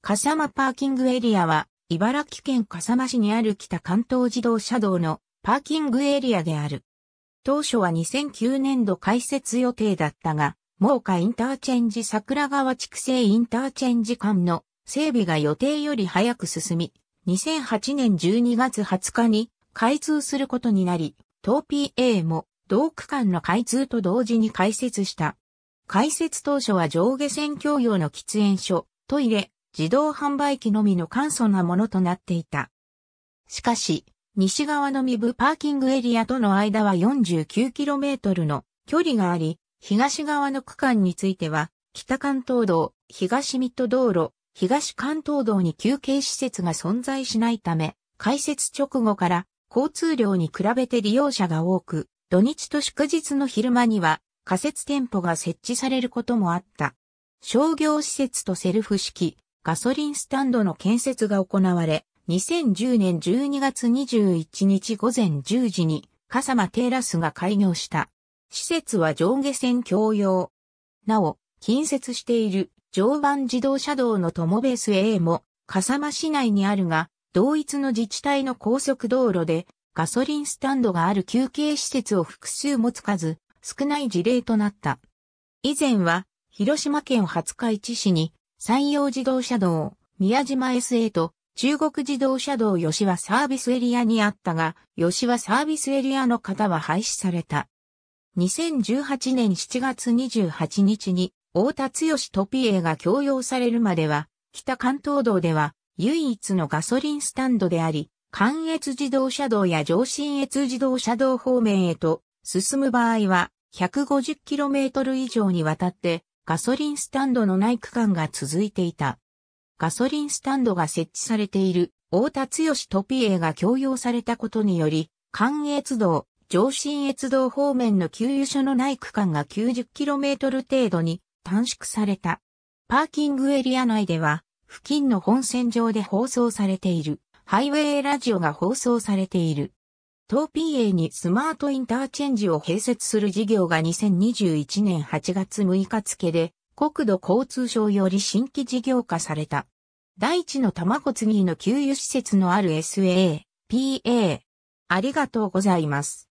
笠間パーキングエリアは、茨城県笠間市にある北関東自動車道のパーキングエリアである。当初は2009年度開設予定だったが、猛火インターチェンジ桜川畜生インターチェンジ間の整備が予定より早く進み、2008年12月20日に開通することになり、東 PA も同区間の開通と同時に開設した。開設当初は上下線共用の喫煙所、トイレ、自動販売機のみの簡素なものとなっていた。しかし、西側のミブパーキングエリアとの間は 49km の距離があり、東側の区間については、北関東道、東ミッド道路、東関東道に休憩施設が存在しないため、開設直後から交通量に比べて利用者が多く、土日と祝日の昼間には仮設店舗が設置されることもあった。商業施設とセルフ式、ガソリンスタンドの建設が行われ、2010年12月21日午前10時に、笠間テラスが開業した。施設は上下線共用。なお、近接している常磐自動車道の友ベース A も、笠間市内にあるが、同一の自治体の高速道路で、ガソリンスタンドがある休憩施設を複数持つ数、少ない事例となった。以前は、広島県廿日市市に、山陽自動車道、宮島 SA と中国自動車道吉和サービスエリアにあったが、吉和サービスエリアの方は廃止された。2018年7月28日に、大田剛トピエが共用されるまでは、北関東道では唯一のガソリンスタンドであり、関越自動車道や上信越自動車道方面へと進む場合は 150km 以上にわたってガソリンスタンドのない区間が続いていた。ガソリンスタンドが設置されている大田剛トピエが共用されたことにより、関越道、上信越道方面の給油所のない区間が 90km 程度に短縮された。パーキングエリア内では、付近の本線上で放送されている、ハイウェイラジオが放送されている。東 PA にスマートインターチェンジを併設する事業が2021年8月6日付で、国土交通省より新規事業化された。第一の卵継ぎの給油施設のある SAPA。ありがとうございます。